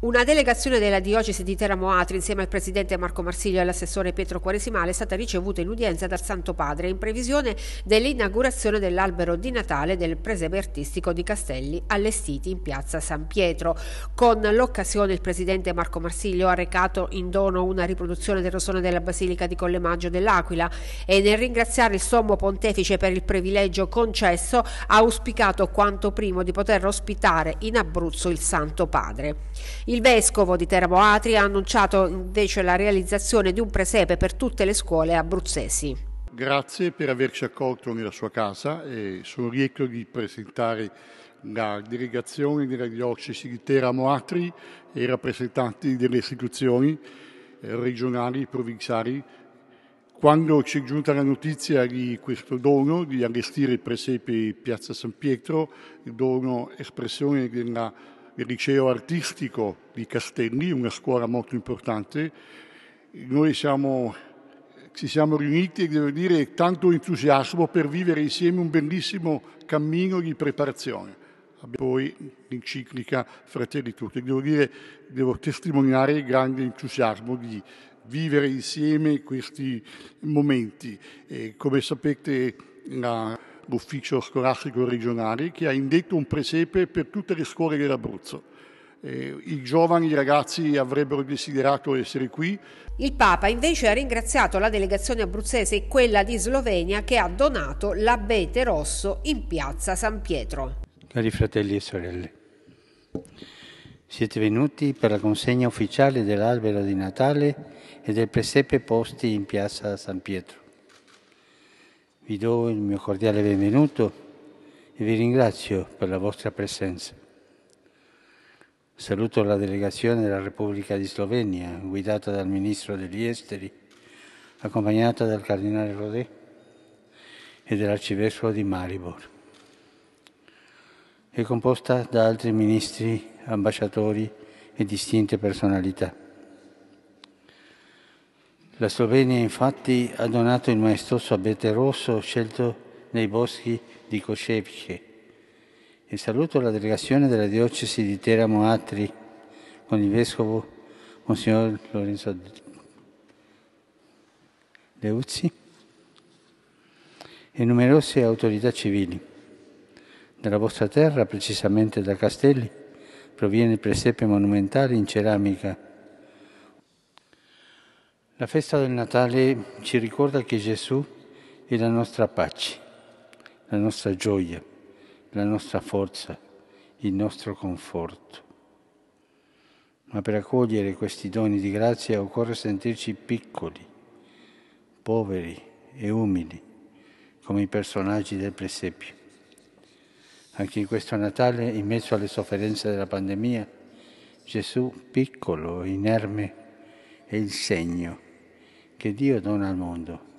Una delegazione della diocesi di Teramo Atri insieme al presidente Marco Marsiglio e all'assessore Pietro Quaresimale è stata ricevuta in udienza dal Santo Padre in previsione dell'inaugurazione dell'albero di Natale del presepe artistico di Castelli allestiti in piazza San Pietro. Con l'occasione il presidente Marco Marsiglio ha recato in dono una riproduzione del rosone della Basilica di Collemaggio dell'Aquila e nel ringraziare il sommo pontefice per il privilegio concesso ha auspicato quanto primo di poter ospitare in Abruzzo il Santo Padre. Il vescovo di Teramo Atri ha annunciato invece la realizzazione di un presepe per tutte le scuole abruzzesi. Grazie per averci accolto nella sua casa e sono lieto di presentare la delegazione della diocesi di Teramo Atri e i rappresentanti delle istituzioni eh, regionali e provinciali quando ci è giunta la notizia di questo dono di allestire il presepe in Piazza San Pietro, il dono espressione della il liceo artistico di Castelli, una scuola molto importante. Noi siamo, ci siamo riuniti devo dire tanto entusiasmo per vivere insieme un bellissimo cammino di preparazione. Abbiamo poi l'enciclica Fratelli Tutti. Devo dire, devo testimoniare il grande entusiasmo di vivere insieme questi momenti. E come sapete la l'ufficio scolastico regionale, che ha indetto un presepe per tutte le scuole dell'Abruzzo. Eh, I giovani ragazzi avrebbero desiderato essere qui. Il Papa invece ha ringraziato la delegazione abruzzese e quella di Slovenia che ha donato l'abete rosso in piazza San Pietro. Cari fratelli e sorelle, siete venuti per la consegna ufficiale dell'albero di Natale e del presepe posti in piazza San Pietro. Vi do il mio cordiale benvenuto e vi ringrazio per la vostra presenza. Saluto la delegazione della Repubblica di Slovenia, guidata dal Ministro degli Esteri, accompagnata dal Cardinale Rodé e dell'Arcivescovo di Maribor. È composta da altri ministri, ambasciatori e distinte personalità. La Slovenia infatti ha donato il maestoso abete rosso scelto nei boschi di Koscevce. E saluto la delegazione della diocesi di Teramo Atri con il vescovo Monsignor Lorenzo Leuzzi e numerose autorità civili. Dalla vostra terra, precisamente da Castelli, proviene il presepe monumentale in ceramica la festa del Natale ci ricorda che Gesù è la nostra pace, la nostra gioia, la nostra forza, il nostro conforto. Ma per accogliere questi doni di grazia occorre sentirci piccoli, poveri e umili, come i personaggi del presepio. Anche in questo Natale, in mezzo alle sofferenze della pandemia, Gesù piccolo, e inerme, è il segno che Dio dona al mondo.